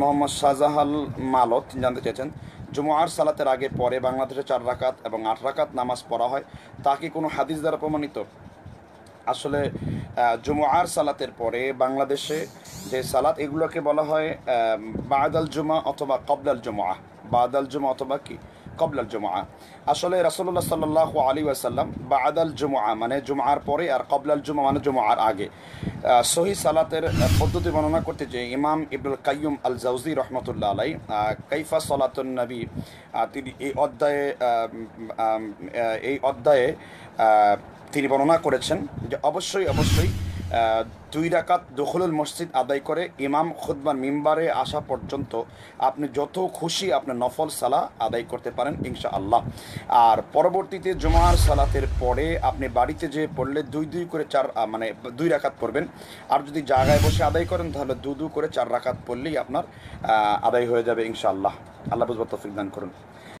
মোহাম্মদ শাহজাহাল মালত তিনি জানতে চেয়েছেন জুমুয়ার সালাতের আগে পরে বাংলাদেশে চার রাকাত এবং আট রাকাত নামাজ পড়া হয় তা কি কোনো হাদিস দ্বারা প্রমাণিত আসলে জুমুয়ার সালাতের পরে বাংলাদেশে যে সালাত এগুলোকে বলা হয় বাদাল জুমা অথবা কবলাল জুমা বাদাল জুমা অথবা কি কবলাল জুমা আসলে রাসল্লাহ সাল্লাহ আলী ওয়াসাল্লাম বা আদাল জুমা মানে জুমার পরে আর কবলাল জুমা মানে জুমার আগে সহি সালাতের পদ্ধতি বর্ণনা করতে যে ইমাম ইবুল কাইম আল জাউজি রহমতুল্লাহ আলাই কাইফা সলাতুল নবী তিনি এই অধ্যায়ে এই অধ্যায়ে তিনি বর্ণনা করেছেন যে অবশ্যই অবশ্যই দুই রাকাত দখলুল মসজিদ আদায় করে ইমাম খুদ্বা মিম্বারে আসা পর্যন্ত আপনি যত খুশি আপনার নফল সালা আদায় করতে পারেন ইনশা আল্লাহ আর পরবর্তীতে জুমার সালাতের পরে আপনি বাড়িতে যেয়ে পড়লে দুই দুই করে চার মানে দুই রাকাত পড়বেন আর যদি জায়গায় বসে আদায় করেন তাহলে দু দু করে চার রাকাত পড়লেই আপনার আদায় হয়ে যাবে ইনশা আল্লাহ আল্লাহ বুঝবার তফিক দান করুন